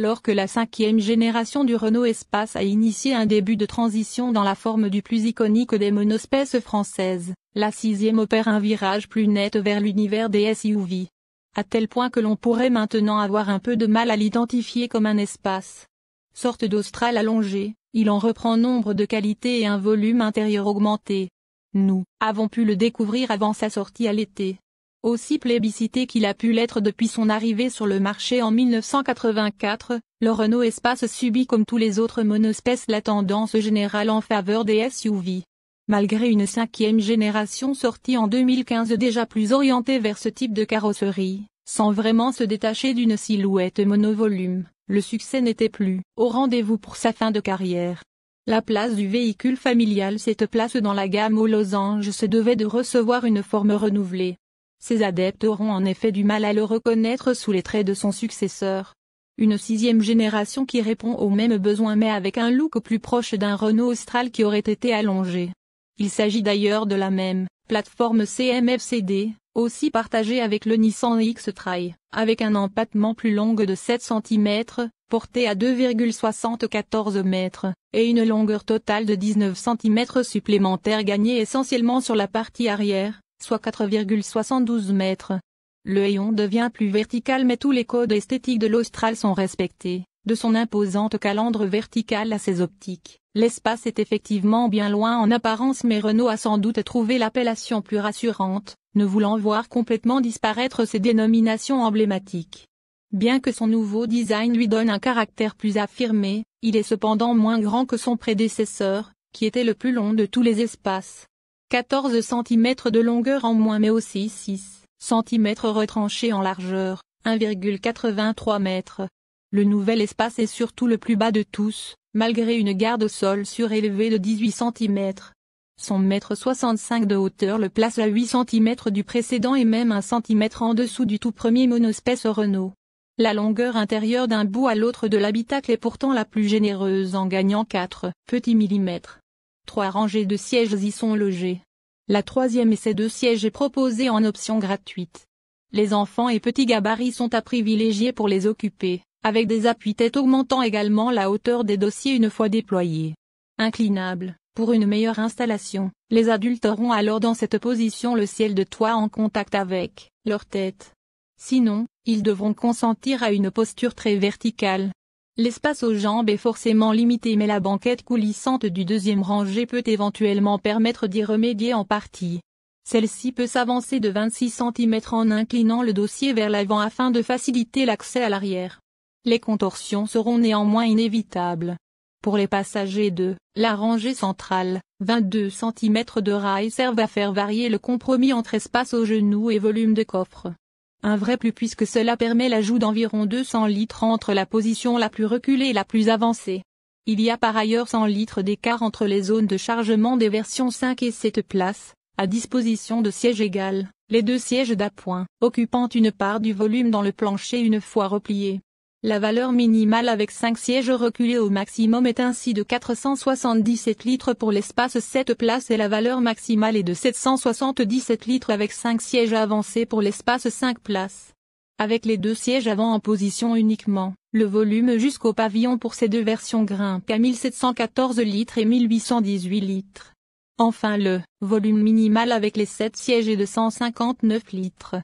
alors que la cinquième génération du Renault Espace a initié un début de transition dans la forme du plus iconique des monospèces françaises, la sixième opère un virage plus net vers l'univers des SUV. À tel point que l'on pourrait maintenant avoir un peu de mal à l'identifier comme un espace. Sorte d'austral allongé, il en reprend nombre de qualités et un volume intérieur augmenté. Nous avons pu le découvrir avant sa sortie à l'été. Aussi plébiscité qu'il a pu l'être depuis son arrivée sur le marché en 1984, le Renault Espace subit comme tous les autres monospèces la tendance générale en faveur des SUV. Malgré une cinquième génération sortie en 2015 déjà plus orientée vers ce type de carrosserie, sans vraiment se détacher d'une silhouette monovolume, le succès n'était plus au rendez-vous pour sa fin de carrière. La place du véhicule familial cette place dans la gamme aux losanges se devait de recevoir une forme renouvelée. Ses adeptes auront en effet du mal à le reconnaître sous les traits de son successeur. Une sixième génération qui répond aux mêmes besoins mais avec un look plus proche d'un Renault Austral qui aurait été allongé. Il s'agit d'ailleurs de la même plateforme CMFCD, aussi partagée avec le Nissan X-Trail, avec un empattement plus long de 7 cm, porté à 2,74 m, et une longueur totale de 19 cm supplémentaire gagnée essentiellement sur la partie arrière, soit 4,72 mètres. Le hayon devient plus vertical mais tous les codes esthétiques de l'Austral sont respectés, de son imposante calandre verticale à ses optiques. L'espace est effectivement bien loin en apparence mais Renault a sans doute trouvé l'appellation plus rassurante, ne voulant voir complètement disparaître ses dénominations emblématiques. Bien que son nouveau design lui donne un caractère plus affirmé, il est cependant moins grand que son prédécesseur, qui était le plus long de tous les espaces. 14 cm de longueur en moins mais aussi 6 cm retranchés en largeur, 1,83 m. Le nouvel espace est surtout le plus bas de tous, malgré une garde au sol surélevée de 18 cm. Son mètre 65 de hauteur le place à 8 cm du précédent et même 1 cm en dessous du tout premier monospèce Renault. La longueur intérieure d'un bout à l'autre de l'habitacle est pourtant la plus généreuse en gagnant 4 petits millimètres. Trois rangées de sièges y sont logées. La troisième et ses deux sièges est proposée en option gratuite. Les enfants et petits gabarits sont à privilégier pour les occuper, avec des appuis-têtes augmentant également la hauteur des dossiers une fois déployés. Inclinable, pour une meilleure installation, les adultes auront alors dans cette position le ciel de toit en contact avec leur tête. Sinon, ils devront consentir à une posture très verticale, L'espace aux jambes est forcément limité mais la banquette coulissante du deuxième rangée peut éventuellement permettre d'y remédier en partie. Celle-ci peut s'avancer de 26 cm en inclinant le dossier vers l'avant afin de faciliter l'accès à l'arrière. Les contorsions seront néanmoins inévitables. Pour les passagers de la rangée centrale, 22 cm de rail servent à faire varier le compromis entre espace aux genoux et volume de coffre. Un vrai plus puisque cela permet l'ajout d'environ 200 litres entre la position la plus reculée et la plus avancée. Il y a par ailleurs 100 litres d'écart entre les zones de chargement des versions 5 et 7 places, à disposition de sièges égales, les deux sièges d'appoint, occupant une part du volume dans le plancher une fois repliés. La valeur minimale avec 5 sièges reculés au maximum est ainsi de 477 litres pour l'espace 7 places et la valeur maximale est de 777 litres avec 5 sièges avancés pour l'espace 5 places. Avec les deux sièges avant en position uniquement, le volume jusqu'au pavillon pour ces deux versions grimpe à 1714 litres et 1818 litres. Enfin le volume minimal avec les 7 sièges est de 159 litres.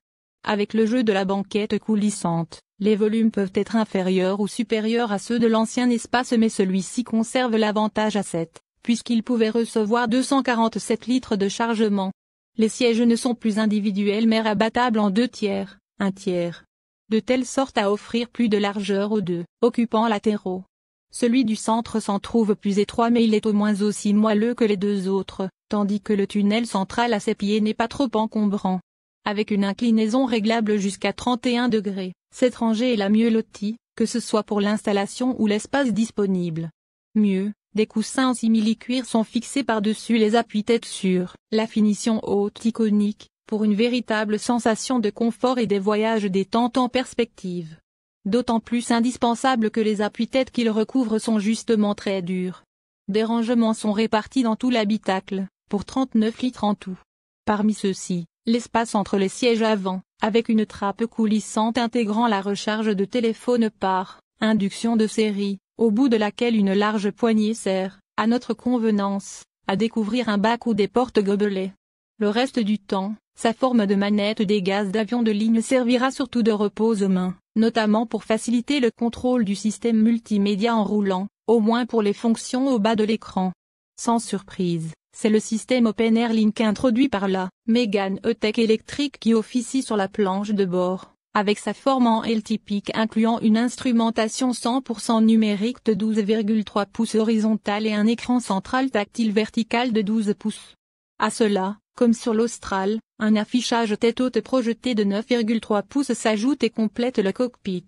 Avec le jeu de la banquette coulissante, les volumes peuvent être inférieurs ou supérieurs à ceux de l'ancien espace mais celui-ci conserve l'avantage à 7, puisqu'il pouvait recevoir 247 litres de chargement. Les sièges ne sont plus individuels mais rabattables en deux tiers, un tiers. De telle sorte à offrir plus de largeur aux deux occupants latéraux. Celui du centre s'en trouve plus étroit mais il est au moins aussi moelleux que les deux autres, tandis que le tunnel central à ses pieds n'est pas trop encombrant avec une inclinaison réglable jusqu'à 31 degrés. Cette rangée est la mieux lotie, que ce soit pour l'installation ou l'espace disponible. Mieux, des coussins en simili-cuir sont fixés par-dessus les appuis-têtes sur la finition haute iconique, pour une véritable sensation de confort et des voyages détente en perspective. D'autant plus indispensable que les appuis-têtes qu'ils recouvrent sont justement très durs. Des rangements sont répartis dans tout l'habitacle, pour 39 litres en tout. Parmi ceux-ci, l'espace entre les sièges avant, avec une trappe coulissante intégrant la recharge de téléphone par induction de série, au bout de laquelle une large poignée sert, à notre convenance, à découvrir un bac ou des portes gobelets. Le reste du temps, sa forme de manette des gaz d'avion de ligne servira surtout de repose aux mains, notamment pour faciliter le contrôle du système multimédia en roulant, au moins pour les fonctions au bas de l'écran. Sans surprise, c'est le système Open Link introduit par la Megan E-Tech électrique qui officie sur la planche de bord, avec sa forme en L typique incluant une instrumentation 100% numérique de 12,3 pouces horizontale et un écran central tactile vertical de 12 pouces. À cela, comme sur l'Austral, un affichage tête haute projeté de 9,3 pouces s'ajoute et complète le cockpit.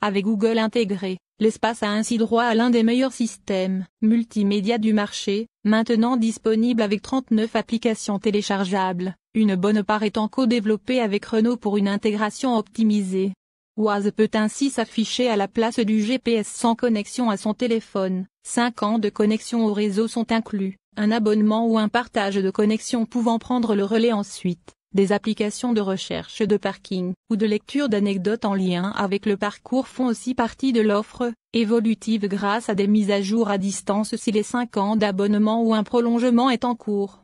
Avec Google intégré, l'espace a ainsi droit à l'un des meilleurs systèmes multimédia du marché, maintenant disponible avec 39 applications téléchargeables, une bonne part étant co-développée avec Renault pour une intégration optimisée. Oise peut ainsi s'afficher à la place du GPS sans connexion à son téléphone. 5 ans de connexion au réseau sont inclus, un abonnement ou un partage de connexion pouvant prendre le relais ensuite des applications de recherche de parking ou de lecture d'anecdotes en lien avec le parcours font aussi partie de l'offre, évolutive grâce à des mises à jour à distance si les 5 ans d'abonnement ou un prolongement est en cours.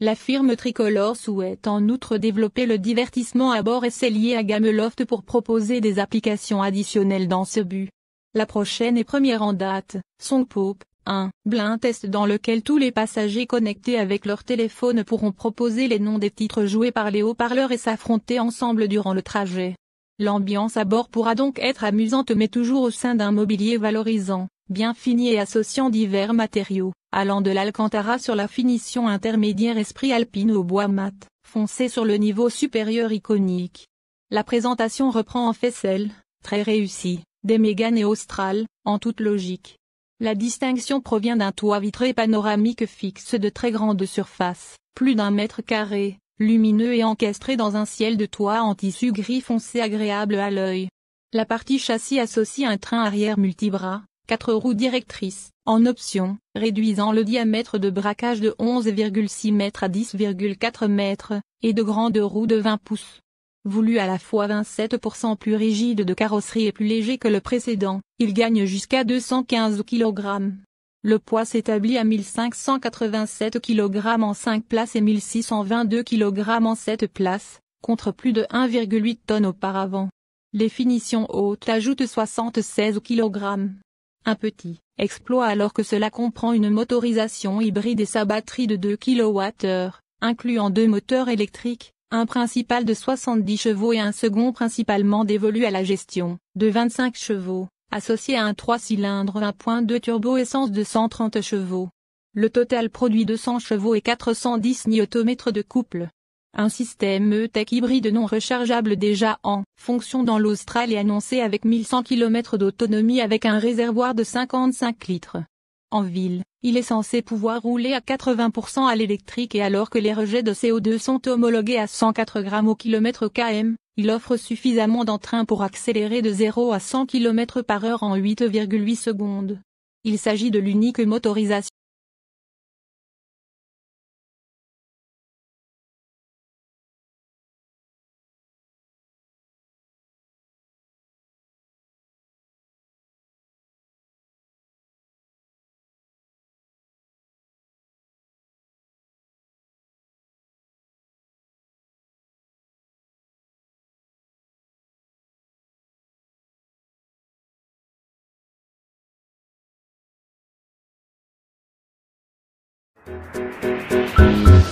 La firme tricolore souhaite en outre développer le divertissement à bord et c'est lié à Gameloft pour proposer des applications additionnelles dans ce but. La prochaine et première en date, Songpop. Un Blind test dans lequel tous les passagers connectés avec leur téléphone pourront proposer les noms des titres joués par les haut-parleurs et s'affronter ensemble durant le trajet. L'ambiance à bord pourra donc être amusante mais toujours au sein d'un mobilier valorisant, bien fini et associant divers matériaux, allant de l'alcantara sur la finition intermédiaire esprit alpine au bois mat, foncé sur le niveau supérieur iconique. La présentation reprend en fait celle, très réussie, des Mégane et Austral, en toute logique. La distinction provient d'un toit vitré panoramique fixe de très grande surface, plus d'un mètre carré, lumineux et encastré dans un ciel de toit en tissu gris foncé agréable à l'œil. La partie châssis associe un train arrière multibras, quatre roues directrices, en option, réduisant le diamètre de braquage de 11,6 m à 10,4 m, et de grandes roues de 20 pouces. Voulu à la fois 27% plus rigide de carrosserie et plus léger que le précédent, il gagne jusqu'à 215 kg. Le poids s'établit à 1587 kg en 5 places et 1622 kg en 7 places, contre plus de 1,8 tonnes auparavant. Les finitions hautes ajoutent 76 kg. Un petit exploit alors que cela comprend une motorisation hybride et sa batterie de 2 kWh, incluant deux moteurs électriques, un principal de 70 chevaux et un second principalement dévolu à la gestion, de 25 chevaux, associé à un 3 cylindres 1.2 turbo-essence de 130 chevaux. Le total produit 200 chevaux et 410 Nm de couple. Un système E-Tech hybride non rechargeable déjà en fonction dans l'Australie annoncé avec 1100 km d'autonomie avec un réservoir de 55 litres. En ville, il est censé pouvoir rouler à 80% à l'électrique et alors que les rejets de CO2 sont homologués à 104 grammes au kilomètre km, il offre suffisamment d'entrain pour accélérer de 0 à 100 km par heure en 8,8 secondes. Il s'agit de l'unique motorisation Thank you.